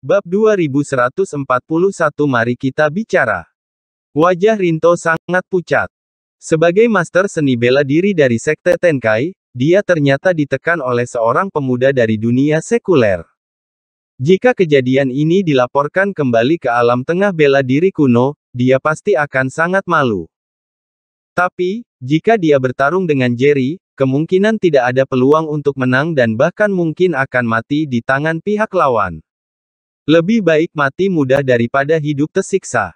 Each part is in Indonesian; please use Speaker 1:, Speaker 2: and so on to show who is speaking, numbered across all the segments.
Speaker 1: Bab 2141 Mari kita bicara. Wajah Rinto sangat pucat. Sebagai master seni bela diri dari sekte Tenkai, dia ternyata ditekan oleh seorang pemuda dari dunia sekuler. Jika kejadian ini dilaporkan kembali ke alam tengah bela diri kuno, dia pasti akan sangat malu. Tapi, jika dia bertarung dengan Jerry, kemungkinan tidak ada peluang untuk menang dan bahkan mungkin akan mati di tangan pihak lawan. Lebih baik mati muda daripada hidup tersiksa.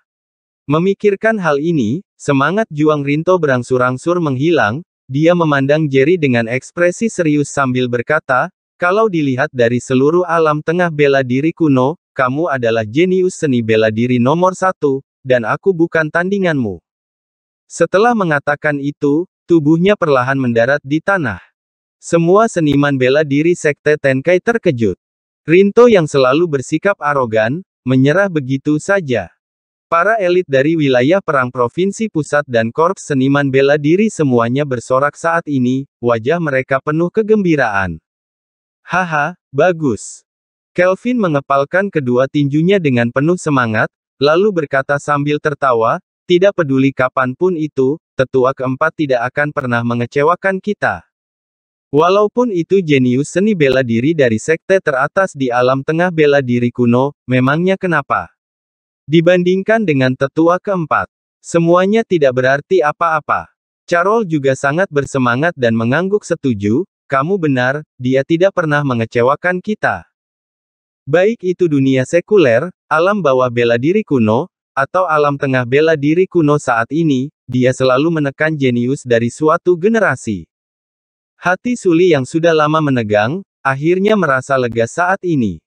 Speaker 1: Memikirkan hal ini, semangat Juang Rinto berangsur-angsur menghilang, dia memandang Jerry dengan ekspresi serius sambil berkata, kalau dilihat dari seluruh alam tengah bela diri kuno, kamu adalah jenius seni bela diri nomor satu, dan aku bukan tandinganmu. Setelah mengatakan itu, tubuhnya perlahan mendarat di tanah. Semua seniman bela diri Sekte Tenkai terkejut. Rinto yang selalu bersikap arogan, menyerah begitu saja. Para elit dari wilayah perang provinsi pusat dan korps seniman bela diri semuanya bersorak saat ini, wajah mereka penuh kegembiraan. Haha, bagus. Kelvin mengepalkan kedua tinjunya dengan penuh semangat, lalu berkata sambil tertawa, tidak peduli kapanpun itu, tetua keempat tidak akan pernah mengecewakan kita. Walaupun itu jenius seni bela diri dari sekte teratas di alam tengah bela diri kuno, memangnya kenapa? Dibandingkan dengan tetua keempat, semuanya tidak berarti apa-apa. Carol juga sangat bersemangat dan mengangguk setuju, kamu benar, dia tidak pernah mengecewakan kita. Baik itu dunia sekuler, alam bawah bela diri kuno, atau alam tengah bela diri kuno saat ini, dia selalu menekan jenius dari suatu generasi. Hati Suli yang sudah lama menegang, akhirnya merasa lega saat ini.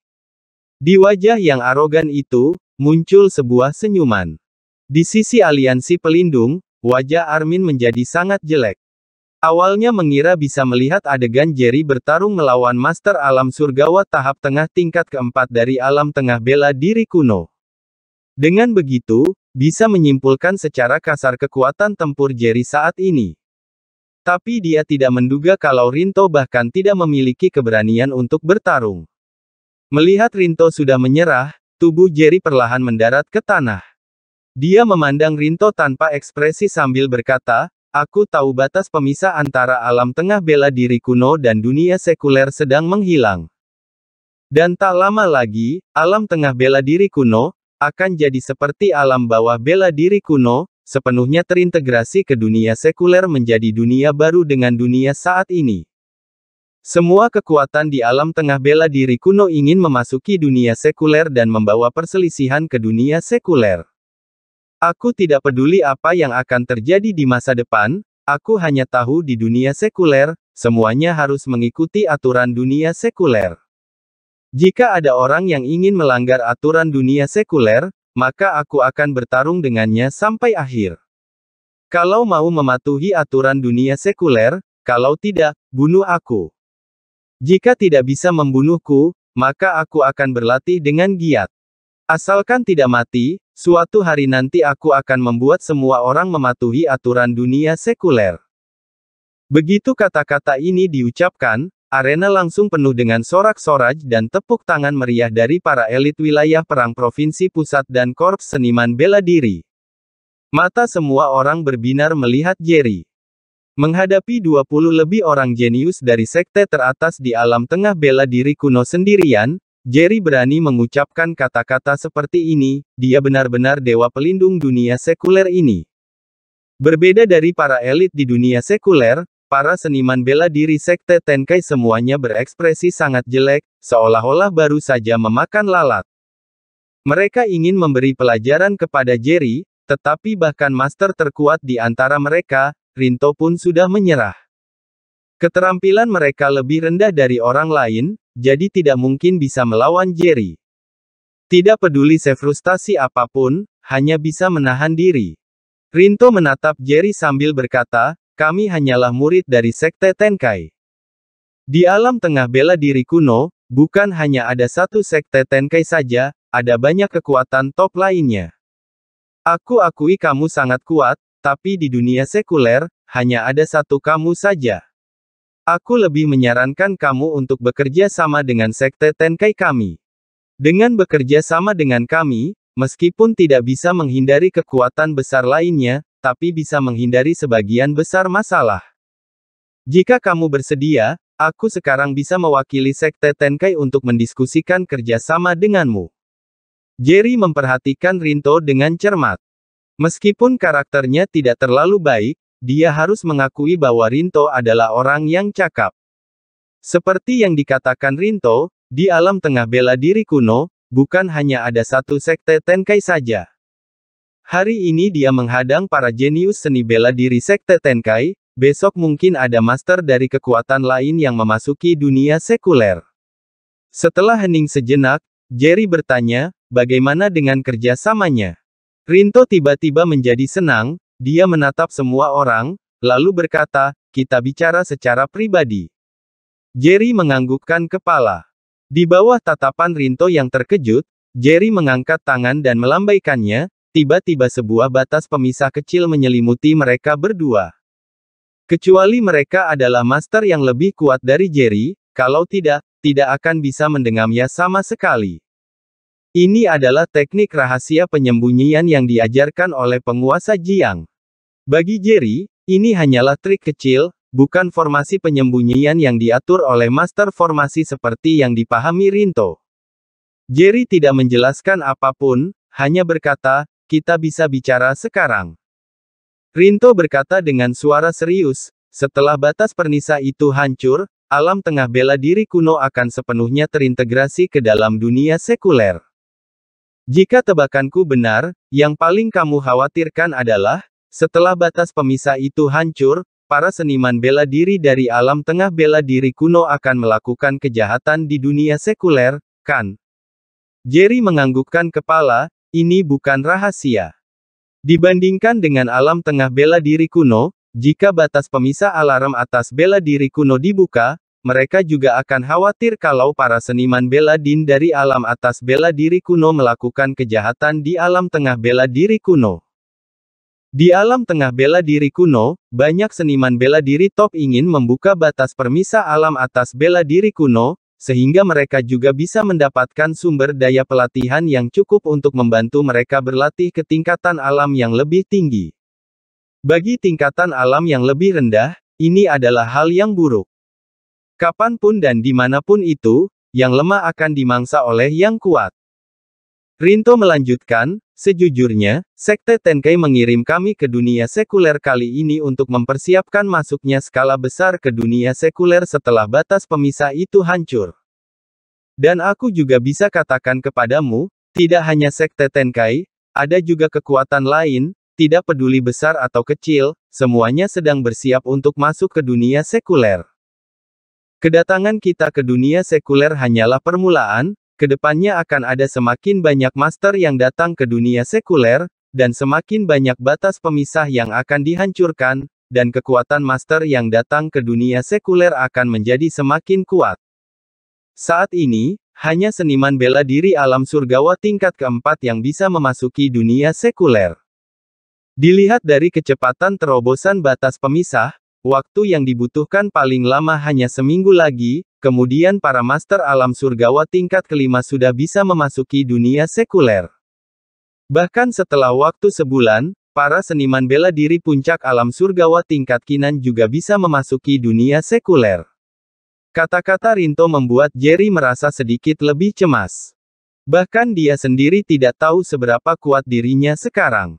Speaker 1: Di wajah yang arogan itu, muncul sebuah senyuman. Di sisi aliansi pelindung, wajah Armin menjadi sangat jelek. Awalnya mengira bisa melihat adegan Jerry bertarung melawan Master Alam Surgawa tahap tengah tingkat keempat dari alam tengah bela diri kuno. Dengan begitu, bisa menyimpulkan secara kasar kekuatan tempur Jerry saat ini. Tapi dia tidak menduga kalau Rinto bahkan tidak memiliki keberanian untuk bertarung. Melihat Rinto sudah menyerah, tubuh Jerry perlahan mendarat ke tanah. Dia memandang Rinto tanpa ekspresi sambil berkata, Aku tahu batas pemisah antara alam tengah bela diri kuno dan dunia sekuler sedang menghilang. Dan tak lama lagi, alam tengah bela diri kuno, akan jadi seperti alam bawah bela diri kuno, sepenuhnya terintegrasi ke dunia sekuler menjadi dunia baru dengan dunia saat ini. Semua kekuatan di alam tengah bela diri kuno ingin memasuki dunia sekuler dan membawa perselisihan ke dunia sekuler. Aku tidak peduli apa yang akan terjadi di masa depan, aku hanya tahu di dunia sekuler, semuanya harus mengikuti aturan dunia sekuler. Jika ada orang yang ingin melanggar aturan dunia sekuler, maka aku akan bertarung dengannya sampai akhir. Kalau mau mematuhi aturan dunia sekuler, kalau tidak, bunuh aku. Jika tidak bisa membunuhku, maka aku akan berlatih dengan giat. Asalkan tidak mati, suatu hari nanti aku akan membuat semua orang mematuhi aturan dunia sekuler. Begitu kata-kata ini diucapkan, Arena langsung penuh dengan sorak sorak dan tepuk tangan meriah dari para elit wilayah perang provinsi pusat dan korps seniman bela diri. Mata semua orang berbinar melihat Jerry. Menghadapi 20 lebih orang jenius dari sekte teratas di alam tengah bela diri kuno sendirian, Jerry berani mengucapkan kata-kata seperti ini, dia benar-benar dewa pelindung dunia sekuler ini. Berbeda dari para elit di dunia sekuler, Para seniman bela diri Sekte Tenkai semuanya berekspresi sangat jelek, seolah-olah baru saja memakan lalat. Mereka ingin memberi pelajaran kepada Jerry, tetapi bahkan master terkuat di antara mereka, Rinto pun sudah menyerah. Keterampilan mereka lebih rendah dari orang lain, jadi tidak mungkin bisa melawan Jerry. Tidak peduli sefrustasi apapun, hanya bisa menahan diri. Rinto menatap Jerry sambil berkata, kami hanyalah murid dari sekte Tenkai. Di alam tengah bela diri kuno, bukan hanya ada satu sekte Tenkai saja, ada banyak kekuatan top lainnya. Aku akui kamu sangat kuat, tapi di dunia sekuler, hanya ada satu kamu saja. Aku lebih menyarankan kamu untuk bekerja sama dengan sekte Tenkai kami. Dengan bekerja sama dengan kami, meskipun tidak bisa menghindari kekuatan besar lainnya, tapi bisa menghindari sebagian besar masalah. Jika kamu bersedia, aku sekarang bisa mewakili Sekte Tenkai untuk mendiskusikan kerjasama denganmu. Jerry memperhatikan Rinto dengan cermat. Meskipun karakternya tidak terlalu baik, dia harus mengakui bahwa Rinto adalah orang yang cakap. Seperti yang dikatakan Rinto, di alam tengah bela diri kuno, bukan hanya ada satu sekte Tenkai saja. Hari ini dia menghadang para jenius seni bela diri sekte Tenkai, besok mungkin ada master dari kekuatan lain yang memasuki dunia sekuler. Setelah hening sejenak, Jerry bertanya, bagaimana dengan kerjasamanya? Rinto tiba-tiba menjadi senang, dia menatap semua orang, lalu berkata, kita bicara secara pribadi. Jerry menganggukkan kepala. Di bawah tatapan Rinto yang terkejut, Jerry mengangkat tangan dan melambaikannya, Tiba-tiba sebuah batas pemisah kecil menyelimuti mereka berdua. Kecuali mereka adalah master yang lebih kuat dari Jerry, kalau tidak, tidak akan bisa mendengamnya sama sekali. Ini adalah teknik rahasia penyembunyian yang diajarkan oleh penguasa Jiang. Bagi Jerry, ini hanyalah trik kecil, bukan formasi penyembunyian yang diatur oleh master formasi seperti yang dipahami Rinto. Jerry tidak menjelaskan apapun, hanya berkata, kita bisa bicara sekarang. Rinto berkata dengan suara serius, setelah batas pernisa itu hancur, alam tengah bela diri kuno akan sepenuhnya terintegrasi ke dalam dunia sekuler. Jika tebakanku benar, yang paling kamu khawatirkan adalah, setelah batas pemisah itu hancur, para seniman bela diri dari alam tengah bela diri kuno akan melakukan kejahatan di dunia sekuler, kan? Jerry menganggukkan kepala, ini bukan rahasia. Dibandingkan dengan alam tengah bela diri kuno, jika batas pemisah alarm atas bela diri kuno dibuka, mereka juga akan khawatir kalau para seniman bela din dari alam atas bela diri kuno melakukan kejahatan di alam tengah bela diri kuno. Di alam tengah bela diri kuno, banyak seniman bela diri top ingin membuka batas permisa alam atas bela diri kuno, sehingga mereka juga bisa mendapatkan sumber daya pelatihan yang cukup untuk membantu mereka berlatih ke tingkatan alam yang lebih tinggi. Bagi tingkatan alam yang lebih rendah, ini adalah hal yang buruk. Kapanpun dan dimanapun itu, yang lemah akan dimangsa oleh yang kuat. Rinto melanjutkan, Sejujurnya, Sekte Tenkai mengirim kami ke dunia sekuler kali ini untuk mempersiapkan masuknya skala besar ke dunia sekuler setelah batas pemisah itu hancur. Dan aku juga bisa katakan kepadamu, tidak hanya Sekte Tenkai, ada juga kekuatan lain, tidak peduli besar atau kecil, semuanya sedang bersiap untuk masuk ke dunia sekuler. Kedatangan kita ke dunia sekuler hanyalah permulaan, Kedepannya akan ada semakin banyak master yang datang ke dunia sekuler, dan semakin banyak batas pemisah yang akan dihancurkan, dan kekuatan master yang datang ke dunia sekuler akan menjadi semakin kuat. Saat ini, hanya seniman bela diri alam surgawa tingkat keempat yang bisa memasuki dunia sekuler. Dilihat dari kecepatan terobosan batas pemisah, Waktu yang dibutuhkan paling lama hanya seminggu lagi, kemudian para master alam surgawa tingkat kelima sudah bisa memasuki dunia sekuler. Bahkan setelah waktu sebulan, para seniman bela diri puncak alam surgawa tingkat kinan juga bisa memasuki dunia sekuler. Kata-kata Rinto membuat Jerry merasa sedikit lebih cemas. Bahkan dia sendiri tidak tahu seberapa kuat dirinya sekarang.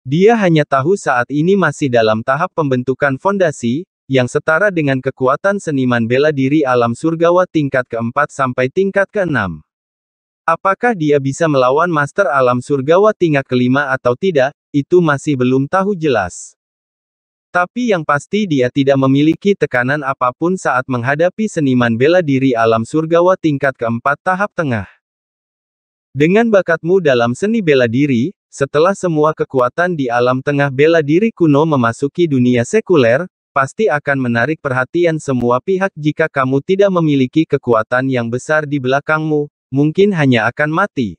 Speaker 1: Dia hanya tahu saat ini masih dalam tahap pembentukan fondasi, yang setara dengan kekuatan seniman bela diri alam surgawa tingkat keempat sampai tingkat keenam. Apakah dia bisa melawan master alam surgawa tingkat kelima atau tidak, itu masih belum tahu jelas. Tapi yang pasti dia tidak memiliki tekanan apapun saat menghadapi seniman bela diri alam surgawa tingkat keempat tahap tengah. Dengan bakatmu dalam seni bela diri, setelah semua kekuatan di alam tengah bela diri kuno memasuki dunia sekuler, pasti akan menarik perhatian semua pihak jika kamu tidak memiliki kekuatan yang besar di belakangmu, mungkin hanya akan mati.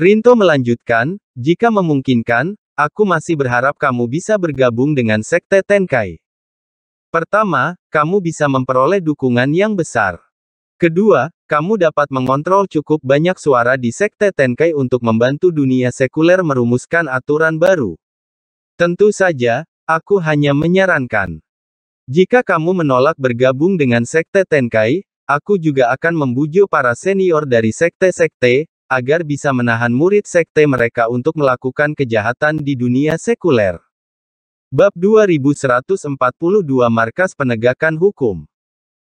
Speaker 1: Rinto melanjutkan, jika memungkinkan, aku masih berharap kamu bisa bergabung dengan Sekte Tenkai. Pertama, kamu bisa memperoleh dukungan yang besar. Kedua, kamu dapat mengontrol cukup banyak suara di Sekte Tenkai untuk membantu dunia sekuler merumuskan aturan baru. Tentu saja, aku hanya menyarankan. Jika kamu menolak bergabung dengan Sekte Tenkai, aku juga akan membujuk para senior dari sekte-sekte, agar bisa menahan murid sekte mereka untuk melakukan kejahatan di dunia sekuler. Bab 2142 Markas Penegakan Hukum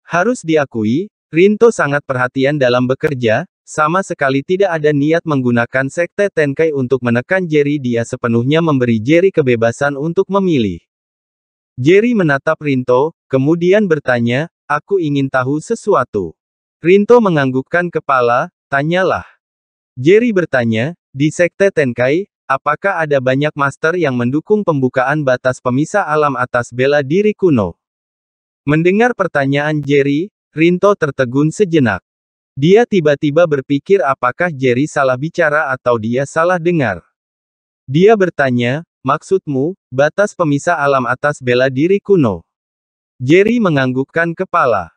Speaker 1: Harus diakui, Rinto sangat perhatian dalam bekerja, sama sekali tidak ada niat menggunakan sekte Tenkai untuk menekan Jerry dia sepenuhnya memberi Jerry kebebasan untuk memilih. Jerry menatap Rinto, kemudian bertanya, aku ingin tahu sesuatu. Rinto menganggukkan kepala, tanyalah. Jerry bertanya, di sekte Tenkai, apakah ada banyak master yang mendukung pembukaan batas pemisah alam atas bela diri kuno? Mendengar pertanyaan Jerry, Rinto tertegun sejenak. Dia tiba-tiba berpikir apakah Jerry salah bicara atau dia salah dengar. Dia bertanya, maksudmu, batas pemisah alam atas bela diri kuno? Jerry menganggukkan kepala.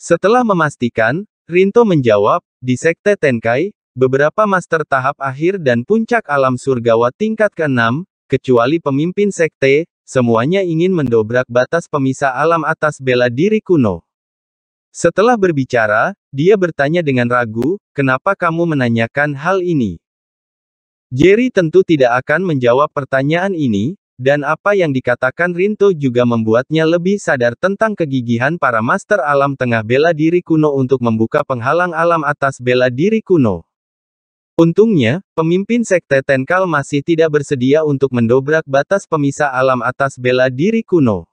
Speaker 1: Setelah memastikan, Rinto menjawab, di Sekte Tenkai, beberapa master tahap akhir dan puncak alam surgawa tingkat ke-6, kecuali pemimpin sekte, semuanya ingin mendobrak batas pemisah alam atas bela diri kuno. Setelah berbicara, dia bertanya dengan ragu, "Kenapa kamu menanyakan hal ini?" Jerry tentu tidak akan menjawab pertanyaan ini, dan apa yang dikatakan Rinto juga membuatnya lebih sadar tentang kegigihan para master alam tengah bela diri kuno untuk membuka penghalang alam atas bela diri kuno. Untungnya, pemimpin sekte Tenkal masih tidak bersedia untuk mendobrak batas pemisah alam atas bela diri kuno.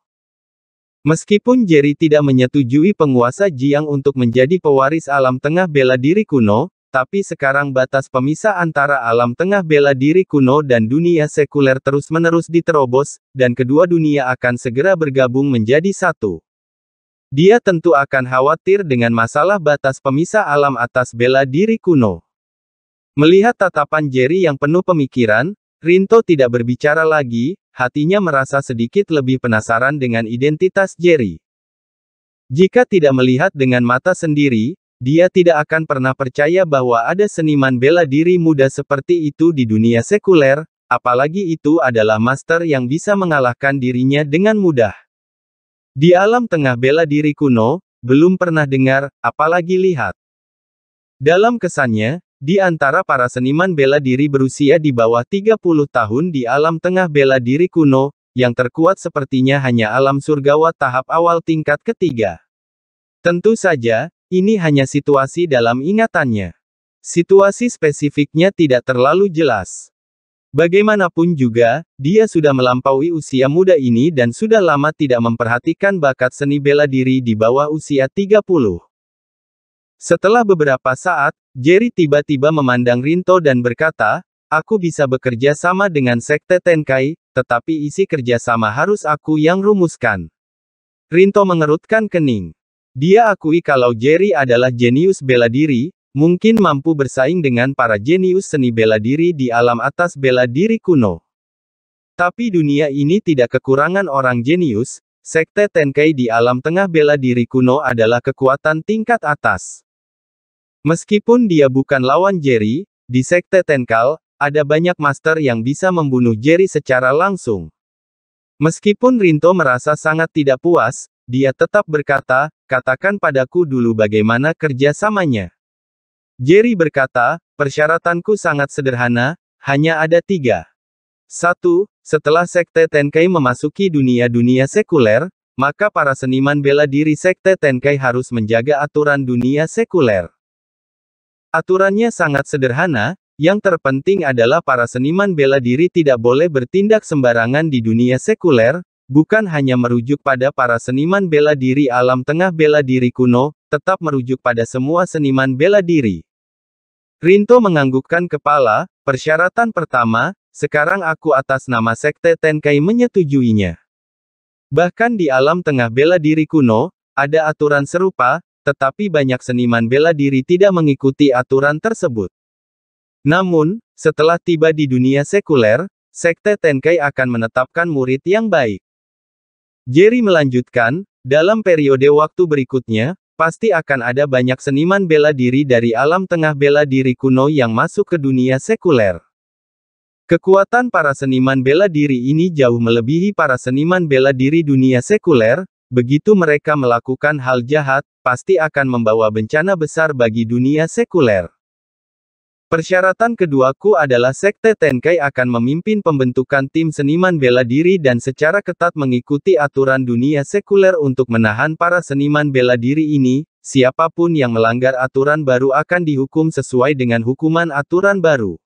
Speaker 1: Meskipun Jerry tidak menyetujui penguasa Jiang untuk menjadi pewaris alam tengah bela diri kuno, tapi sekarang batas pemisah antara alam tengah bela diri kuno dan dunia sekuler terus-menerus diterobos, dan kedua dunia akan segera bergabung menjadi satu. Dia tentu akan khawatir dengan masalah batas pemisah alam atas bela diri kuno. Melihat tatapan Jerry yang penuh pemikiran, Rinto tidak berbicara lagi, hatinya merasa sedikit lebih penasaran dengan identitas Jerry. Jika tidak melihat dengan mata sendiri, dia tidak akan pernah percaya bahwa ada seniman bela diri muda seperti itu di dunia sekuler, apalagi itu adalah master yang bisa mengalahkan dirinya dengan mudah. Di alam tengah bela diri kuno, belum pernah dengar, apalagi lihat. Dalam kesannya, di antara para seniman bela diri berusia di bawah 30 tahun di alam tengah bela diri kuno, yang terkuat sepertinya hanya alam surgawa tahap awal tingkat ketiga. Tentu saja, ini hanya situasi dalam ingatannya. Situasi spesifiknya tidak terlalu jelas. Bagaimanapun juga, dia sudah melampaui usia muda ini dan sudah lama tidak memperhatikan bakat seni bela diri di bawah usia 30. Setelah beberapa saat, Jerry tiba-tiba memandang Rinto dan berkata, Aku bisa bekerja sama dengan Sekte Tenkai, tetapi isi kerjasama harus aku yang rumuskan. Rinto mengerutkan kening. Dia akui kalau Jerry adalah jenius bela diri, mungkin mampu bersaing dengan para jenius seni bela diri di alam atas bela diri kuno. Tapi dunia ini tidak kekurangan orang jenius, sekte Tenkai di alam tengah bela diri kuno adalah kekuatan tingkat atas. Meskipun dia bukan lawan Jerry, di Sekte Tenkal, ada banyak master yang bisa membunuh Jerry secara langsung. Meskipun Rinto merasa sangat tidak puas, dia tetap berkata, katakan padaku dulu bagaimana kerjasamanya. Jerry berkata, persyaratanku sangat sederhana, hanya ada tiga. Satu, setelah Sekte Tenkai memasuki dunia-dunia sekuler, maka para seniman bela diri Sekte Tenkai harus menjaga aturan dunia sekuler. Aturannya sangat sederhana, yang terpenting adalah para seniman bela diri tidak boleh bertindak sembarangan di dunia sekuler, bukan hanya merujuk pada para seniman bela diri alam tengah bela diri kuno, tetap merujuk pada semua seniman bela diri. Rinto menganggukkan kepala, persyaratan pertama, sekarang aku atas nama Sekte Tenkai menyetujuinya. Bahkan di alam tengah bela diri kuno, ada aturan serupa, tetapi banyak seniman bela diri tidak mengikuti aturan tersebut. Namun, setelah tiba di dunia sekuler, Sekte Tenkai akan menetapkan murid yang baik. Jerry melanjutkan, dalam periode waktu berikutnya, pasti akan ada banyak seniman bela diri dari alam tengah bela diri kuno yang masuk ke dunia sekuler. Kekuatan para seniman bela diri ini jauh melebihi para seniman bela diri dunia sekuler, Begitu mereka melakukan hal jahat, pasti akan membawa bencana besar bagi dunia sekuler. Persyaratan keduaku adalah Sekte Tenkai akan memimpin pembentukan tim seniman bela diri dan secara ketat mengikuti aturan dunia sekuler untuk menahan para seniman bela diri ini, siapapun yang melanggar aturan baru akan dihukum sesuai dengan hukuman aturan baru.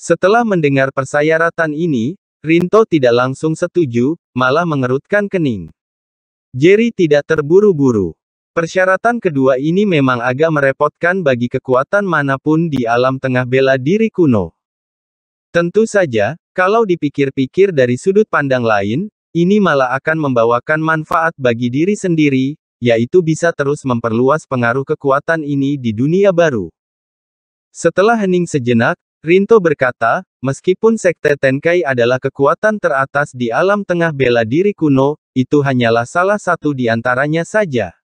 Speaker 1: Setelah mendengar persyaratan ini, Rinto tidak langsung setuju, malah mengerutkan kening. Jerry tidak terburu-buru. Persyaratan kedua ini memang agak merepotkan bagi kekuatan manapun di alam tengah bela diri kuno. Tentu saja, kalau dipikir-pikir dari sudut pandang lain, ini malah akan membawakan manfaat bagi diri sendiri, yaitu bisa terus memperluas pengaruh kekuatan ini di dunia baru. Setelah hening sejenak, Rinto berkata, meskipun Sekte Tenkai adalah kekuatan teratas di alam tengah bela diri kuno, itu hanyalah salah satu di antaranya saja.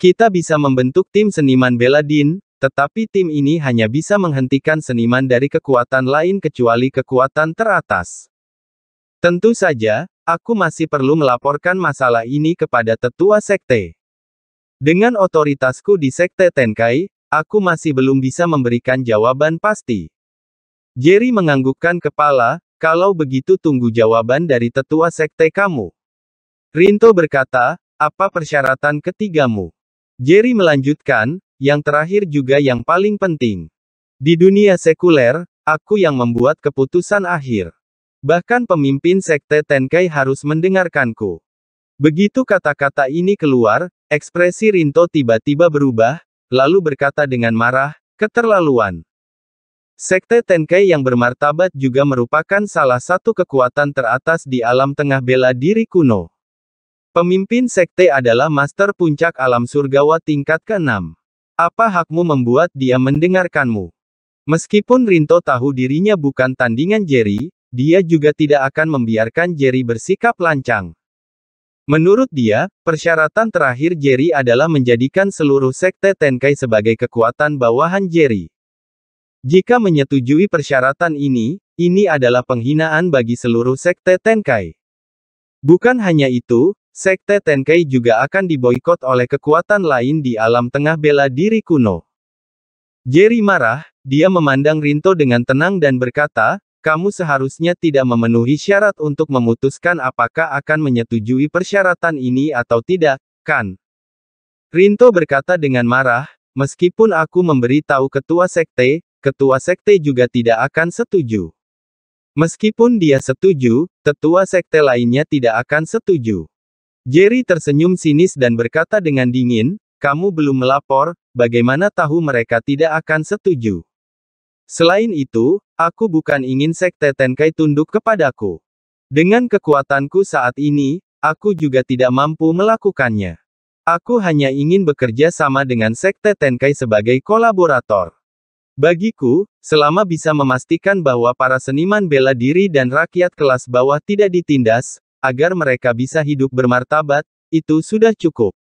Speaker 1: Kita bisa membentuk tim seniman bela din, tetapi tim ini hanya bisa menghentikan seniman dari kekuatan lain kecuali kekuatan teratas. Tentu saja, aku masih perlu melaporkan masalah ini kepada tetua sekte. Dengan otoritasku di sekte Tenkai, aku masih belum bisa memberikan jawaban pasti. Jerry menganggukkan kepala, kalau begitu tunggu jawaban dari tetua sekte kamu. Rinto berkata, apa persyaratan ketigamu? Jerry melanjutkan, yang terakhir juga yang paling penting. Di dunia sekuler, aku yang membuat keputusan akhir. Bahkan pemimpin sekte Tenkai harus mendengarkanku. Begitu kata-kata ini keluar, ekspresi Rinto tiba-tiba berubah, lalu berkata dengan marah, keterlaluan. Sekte Tenkai yang bermartabat juga merupakan salah satu kekuatan teratas di alam tengah bela diri kuno. Pemimpin sekte adalah master puncak alam surgawa tingkat ke-6. Apa hakmu membuat dia mendengarkanmu? Meskipun Rinto tahu dirinya bukan tandingan Jerry, dia juga tidak akan membiarkan Jerry bersikap lancang. Menurut dia, persyaratan terakhir Jerry adalah menjadikan seluruh sekte Tenkai sebagai kekuatan bawahan Jerry. Jika menyetujui persyaratan ini, ini adalah penghinaan bagi seluruh sekte Tenkai. Bukan hanya itu, Sekte Tenkei juga akan diboykot oleh kekuatan lain di alam tengah bela diri kuno. Jerry marah, dia memandang Rinto dengan tenang dan berkata, kamu seharusnya tidak memenuhi syarat untuk memutuskan apakah akan menyetujui persyaratan ini atau tidak, kan? Rinto berkata dengan marah, meskipun aku memberi tahu ketua sekte, ketua sekte juga tidak akan setuju. Meskipun dia setuju, tetua sekte lainnya tidak akan setuju. Jerry tersenyum sinis dan berkata dengan dingin, kamu belum melapor, bagaimana tahu mereka tidak akan setuju. Selain itu, aku bukan ingin sekte Tenkai tunduk kepadaku. Dengan kekuatanku saat ini, aku juga tidak mampu melakukannya. Aku hanya ingin bekerja sama dengan sekte Tenkai sebagai kolaborator. Bagiku, selama bisa memastikan bahwa para seniman bela diri dan rakyat kelas bawah tidak ditindas, agar mereka bisa hidup bermartabat, itu sudah cukup.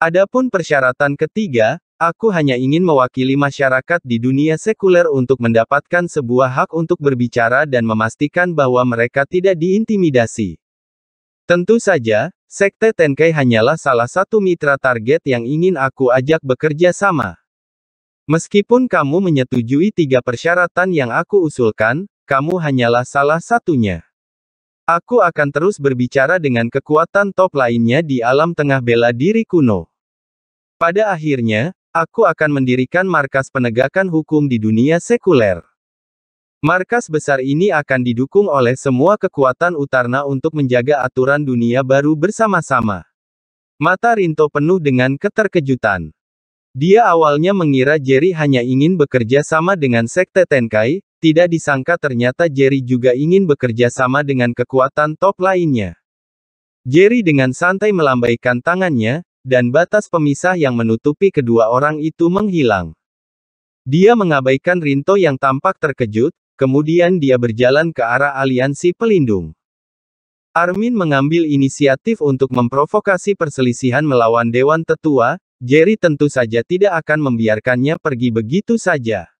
Speaker 1: Adapun persyaratan ketiga, aku hanya ingin mewakili masyarakat di dunia sekuler untuk mendapatkan sebuah hak untuk berbicara dan memastikan bahwa mereka tidak diintimidasi. Tentu saja, Sekte Tenkei hanyalah salah satu mitra target yang ingin aku ajak bekerja sama. Meskipun kamu menyetujui tiga persyaratan yang aku usulkan, kamu hanyalah salah satunya. Aku akan terus berbicara dengan kekuatan top lainnya di alam tengah bela diri kuno. Pada akhirnya, aku akan mendirikan markas penegakan hukum di dunia sekuler. Markas besar ini akan didukung oleh semua kekuatan utarna untuk menjaga aturan dunia baru bersama-sama. Mata Rinto penuh dengan keterkejutan. Dia awalnya mengira Jerry hanya ingin bekerja sama dengan Sekte Tenkai, tidak disangka ternyata Jerry juga ingin bekerja sama dengan kekuatan top lainnya. Jerry dengan santai melambaikan tangannya, dan batas pemisah yang menutupi kedua orang itu menghilang. Dia mengabaikan Rinto yang tampak terkejut, kemudian dia berjalan ke arah aliansi pelindung. Armin mengambil inisiatif untuk memprovokasi perselisihan melawan Dewan Tetua, Jerry tentu saja tidak akan membiarkannya pergi begitu saja.